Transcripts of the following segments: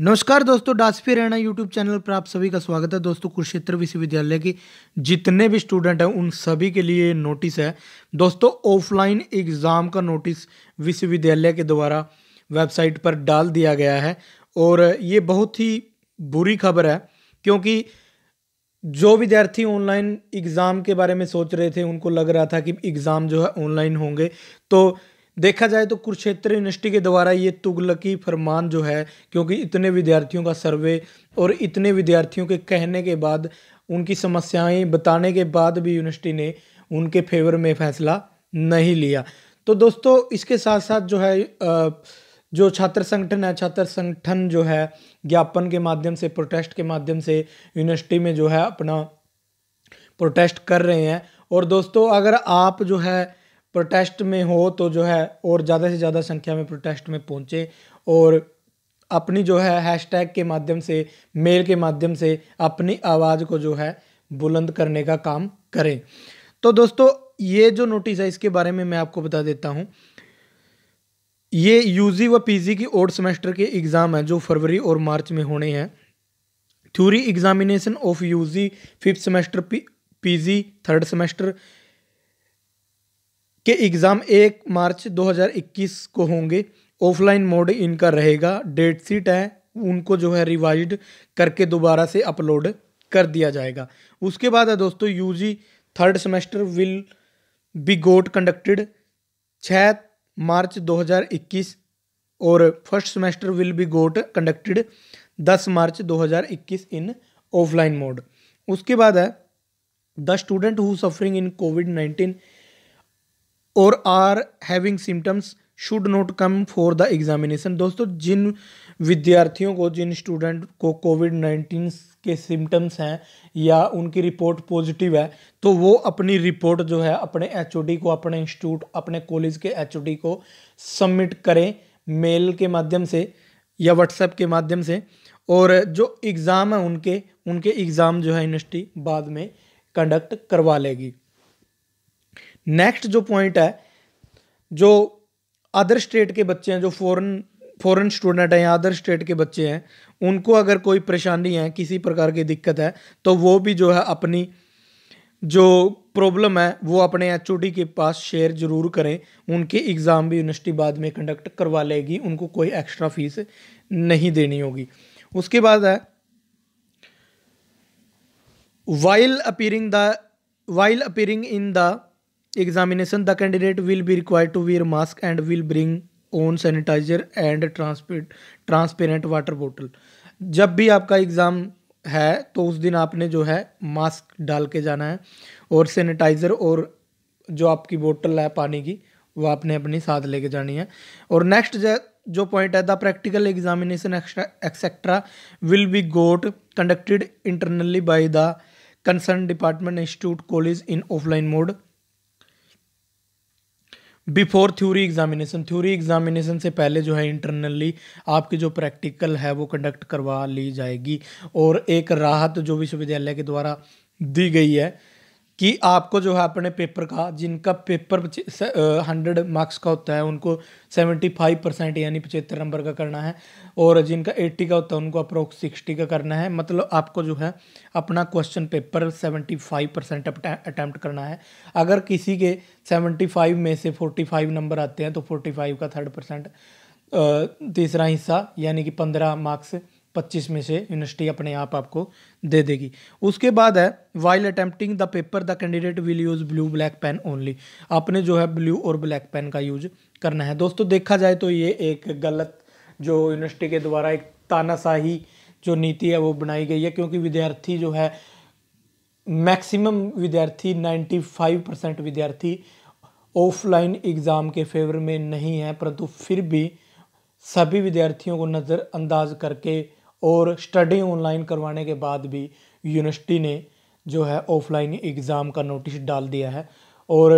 नमस्कार दोस्तों डासफी रहना यूट्यूब चैनल पर आप सभी का स्वागत है दोस्तों कुरुक्षेत्र विश्वविद्यालय के जितने भी स्टूडेंट हैं उन सभी के लिए नोटिस है दोस्तों ऑफलाइन एग्ज़ाम का नोटिस विश्वविद्यालय के द्वारा वेबसाइट पर डाल दिया गया है और ये बहुत ही बुरी खबर है क्योंकि जो विद्यार्थी ऑनलाइन एग्ज़ाम के बारे में सोच रहे थे उनको लग रहा था कि एग्ज़ाम जो है ऑनलाइन होंगे तो देखा जाए तो कुरुक्षेत्र यूनिवर्सिटी के द्वारा ये तुगलकी फरमान जो है क्योंकि इतने विद्यार्थियों का सर्वे और इतने विद्यार्थियों के कहने के बाद उनकी समस्याएं बताने के बाद भी यूनिवर्सिटी ने उनके फेवर में फैसला नहीं लिया तो दोस्तों इसके साथ साथ जो है जो छात्र संगठन है छात्र संगठन जो है ज्ञापन के माध्यम से प्रोटेस्ट के माध्यम से यूनिवर्सिटी में जो है अपना प्रोटेस्ट कर रहे हैं और दोस्तों अगर आप जो है प्रोटेस्ट में हो तो जो है और ज़्यादा से ज़्यादा संख्या में प्रोटेस्ट में पहुँचे और अपनी जो है हैशटैग के माध्यम से मेल के माध्यम से अपनी आवाज़ को जो है बुलंद करने का काम करें तो दोस्तों ये जो नोटिस है इसके बारे में मैं आपको बता देता हूँ ये यूजी व पीजी की ओड सेमेस्टर के एग्ज़ाम हैं जो फरवरी और मार्च में होने हैं theory examination of UG fifth semester P P third semester के एग्ज़ाम एक मार्च 2021 को होंगे ऑफलाइन मोड इनका रहेगा डेट शीट है उनको जो है रिवाइज करके दोबारा से अपलोड कर दिया जाएगा उसके बाद है दोस्तों UG third semester will be got conducted छः मार्च 2021 और first semester will be got conducted 10 March 2021 in offline mode उसके बाद है the student who suffering in Covid nineteen और are having symptoms should not come for the examination दोस्तों जिन विद्यार्थियों को जिन स्टूडेंट को कोविड नाइन्टीन के सिम्टम्स हैं या उनकी रिपोर्ट पॉजिटिव है तो वो अपनी रिपोर्ट जो है अपने एच को अपने इंस्टीट्यूट अपने कॉलेज के एच को सबमिट करें मेल के माध्यम से या व्हाट्सएप के माध्यम से और जो एग्ज़ाम है उनके उनके एग्ज़ाम जो है यूनिवर्सिटी बाद में कंडक्ट करवा लेगी नेक्स्ट जो पॉइंट है जो अदर स्टेट के बच्चे हैं जो फॉरेन फॉरेन स्टूडेंट हैं या अदर स्टेट के बच्चे हैं उनको अगर कोई परेशानी है किसी प्रकार की दिक्कत है तो वो भी जो है अपनी जो प्रॉब्लम है वो अपने एच के पास शेयर जरूर करें उनके एग्ज़ाम भी यूनिवर्सिटी बाद में कंडक्ट करवा लेगी उनको कोई एक्स्ट्रा फीस नहीं देनी होगी उसके बाद है while appearing the while appearing in the examination the candidate will be required to wear mask and will bring own sanitiser and transparent water bottle जब भी आपका एग्ज़ाम है तो उस दिन आपने जो है मास्क डाल के जाना है और सैनिटाइज़र और जो आपकी बोतल है पानी की वो आपने अपनी साथ लेके जानी है और नेक्स्ट जो पॉइंट है the practical examination etcetera will be got conducted internally by the concern department institute college in offline mode before theory examination theory examination से पहले जो है इंटरनली आपकी जो प्रैक्टिकल है वो कंडक्ट करवा ली जाएगी और एक राहत जो विश्वविद्यालय के द्वारा दी गई है कि आपको जो है अपने पेपर का जिनका पेपर हंड्रेड मार्क्स का होता है उनको सेवेंटी फाइव परसेंट यानी पचहत्तर नंबर का करना है और जिनका एट्टी का होता है उनको अप्रोक्स सिक्सटी का करना है मतलब आपको जो है अपना question paper seventy five percent attempt करना है अगर किसी के सेवेंटी फाइव में से फोर्टी फाइव नंबर आते हैं तो फोर्टी फाइव का थर्ड परसेंट तीसरा हिस्सा यानी कि पंद्रह मार्क्स पच्चीस में से यूनिवर्सिटी अपने आप आपको दे देगी उसके बाद है while attempting the paper the candidate will use blue black pen only आपने जो है ब्लू और ब्लैक पेन का यूज करना है दोस्तों देखा जाए तो ये एक गलत जो यूनिवर्सिटी के द्वारा एक तानाशाही जो नीति है वो बनाई गई है क्योंकि विद्यार्थी जो है मैक्सिमम विद्यार्थी फाइव परसेंट विद्यार्थी ऑफलाइन एग्ज़ाम के फेवर में नहीं है परंतु फिर भी सभी विद्यार्थियों को नज़रअंदाज करके और स्टडी ऑनलाइन करवाने के बाद भी यूनिवर्सिटी ने जो है ऑफलाइन एग्ज़ाम का नोटिस डाल दिया है और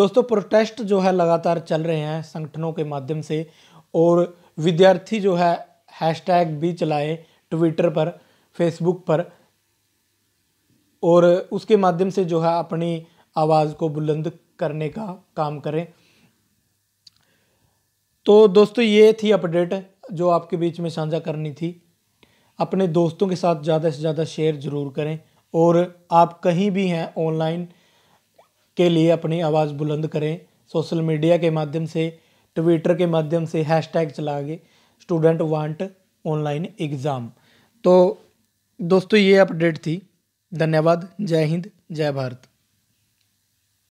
दोस्तों प्रोटेस्ट जो है लगातार चल रहे हैं संगठनों के माध्यम से और विद्यार्थी जो है हैशटैग भी चलाए ट्विटर पर फेसबुक पर और उसके माध्यम से जो है अपनी आवाज़ को बुलंद करने का काम करें तो दोस्तों ये थी अपडेट जो आपके बीच में साझा करनी थी अपने दोस्तों के साथ ज़्यादा से ज़्यादा शेयर ज़रूर करें और आप कहीं भी हैं ऑनलाइन के लिए अपनी आवाज़ बुलंद करें सोशल मीडिया के माध्यम से ट्विटर के माध्यम से हैशटैग चला के स्टूडेंट वांट ऑनलाइन एग्ज़ाम तो दोस्तों ये अपडेट थी धन्यवाद जय हिंद जय भारत